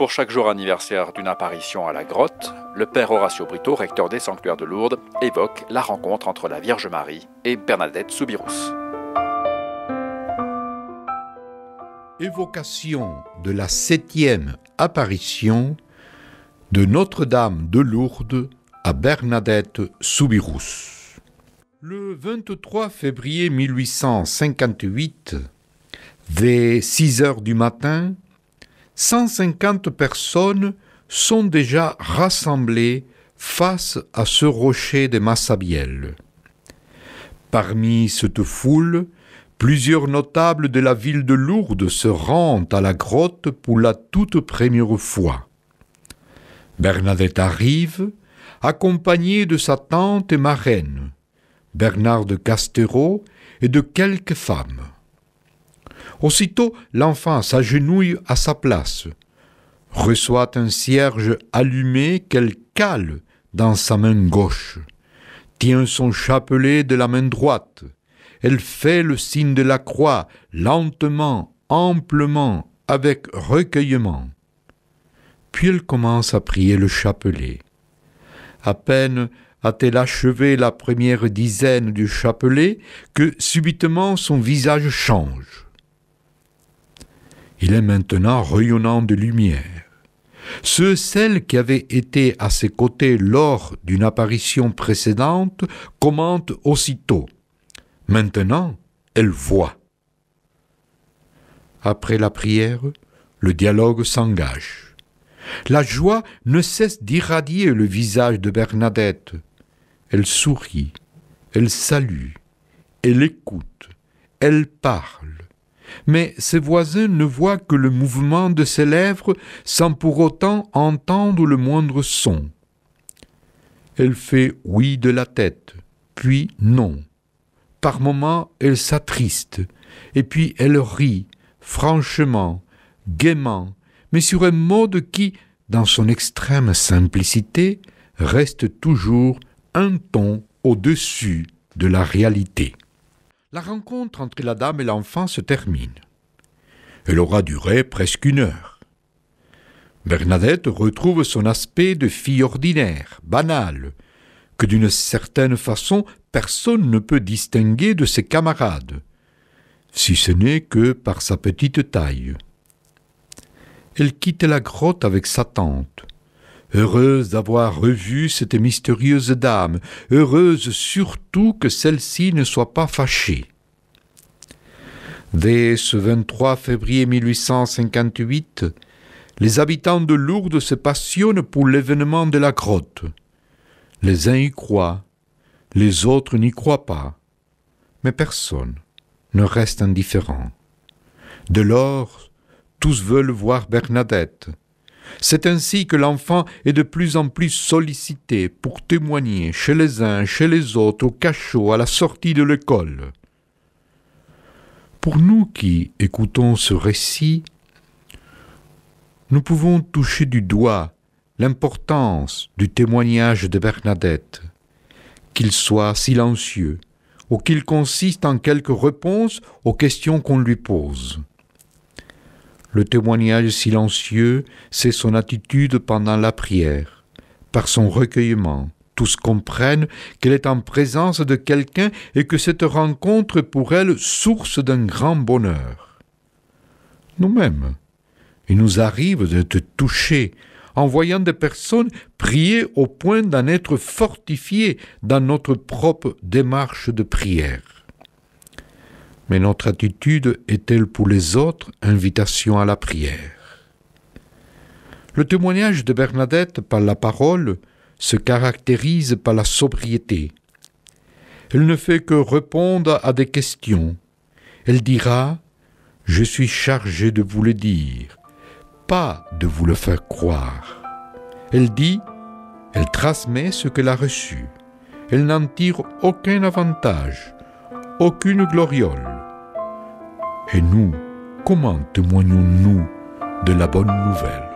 Pour chaque jour anniversaire d'une apparition à la grotte, le père Horacio Brito, recteur des sanctuaires de Lourdes, évoque la rencontre entre la Vierge Marie et Bernadette Soubirous. Évocation de la septième apparition de Notre-Dame de Lourdes à Bernadette Soubirous. Le 23 février 1858, vers 6 heures du matin, 150 personnes sont déjà rassemblées face à ce rocher des Massabielles. Parmi cette foule, plusieurs notables de la ville de Lourdes se rendent à la grotte pour la toute première fois. Bernadette arrive, accompagnée de sa tante et marraine, Bernard de Castero et de quelques femmes. Aussitôt, l'enfant s'agenouille à sa place, reçoit un cierge allumé qu'elle cale dans sa main gauche, tient son chapelet de la main droite, elle fait le signe de la croix lentement, amplement, avec recueillement. Puis elle commence à prier le chapelet. À peine a-t-elle achevé la première dizaine du chapelet que subitement son visage change. Il est maintenant rayonnant de lumière. Ceux, celles qui avaient été à ses côtés lors d'une apparition précédente commentent aussitôt. Maintenant, elle voit. Après la prière, le dialogue s'engage. La joie ne cesse d'irradier le visage de Bernadette. Elle sourit, elle salue, elle écoute, elle parle mais ses voisins ne voient que le mouvement de ses lèvres sans pour autant entendre le moindre son. Elle fait oui de la tête, puis non. Par moments, elle s'attriste, et puis elle rit, franchement, gaiement, mais sur un mode qui, dans son extrême simplicité, reste toujours un ton au-dessus de la réalité. La rencontre entre la dame et l'enfant se termine. Elle aura duré presque une heure. Bernadette retrouve son aspect de fille ordinaire, banale, que d'une certaine façon personne ne peut distinguer de ses camarades, si ce n'est que par sa petite taille. Elle quitte la grotte avec sa tante, heureuse d'avoir revu cette mystérieuse dame, heureuse surtout que celle-ci ne soit pas fâchée. Dès ce 23 février 1858, les habitants de Lourdes se passionnent pour l'événement de la grotte. Les uns y croient, les autres n'y croient pas, mais personne ne reste indifférent. De lors, tous veulent voir Bernadette, c'est ainsi que l'enfant est de plus en plus sollicité pour témoigner chez les uns, chez les autres, au cachot, à la sortie de l'école. Pour nous qui écoutons ce récit, nous pouvons toucher du doigt l'importance du témoignage de Bernadette, qu'il soit silencieux ou qu'il consiste en quelques réponses aux questions qu'on lui pose. Le témoignage silencieux, c'est son attitude pendant la prière, par son recueillement. Tous comprennent qu'elle est en présence de quelqu'un et que cette rencontre est pour elle source d'un grand bonheur. Nous-mêmes, il nous arrive de te toucher en voyant des personnes prier au point d'en être fortifiées dans notre propre démarche de prière mais notre attitude est-elle pour les autres invitation à la prière Le témoignage de Bernadette par la parole se caractérise par la sobriété. Elle ne fait que répondre à des questions. Elle dira ⁇ Je suis chargé de vous le dire, pas de vous le faire croire. ⁇ Elle dit ⁇ Elle transmet ce qu'elle a reçu. Elle n'en tire aucun avantage, aucune gloriole. Et nous, comment témoignons-nous de la bonne nouvelle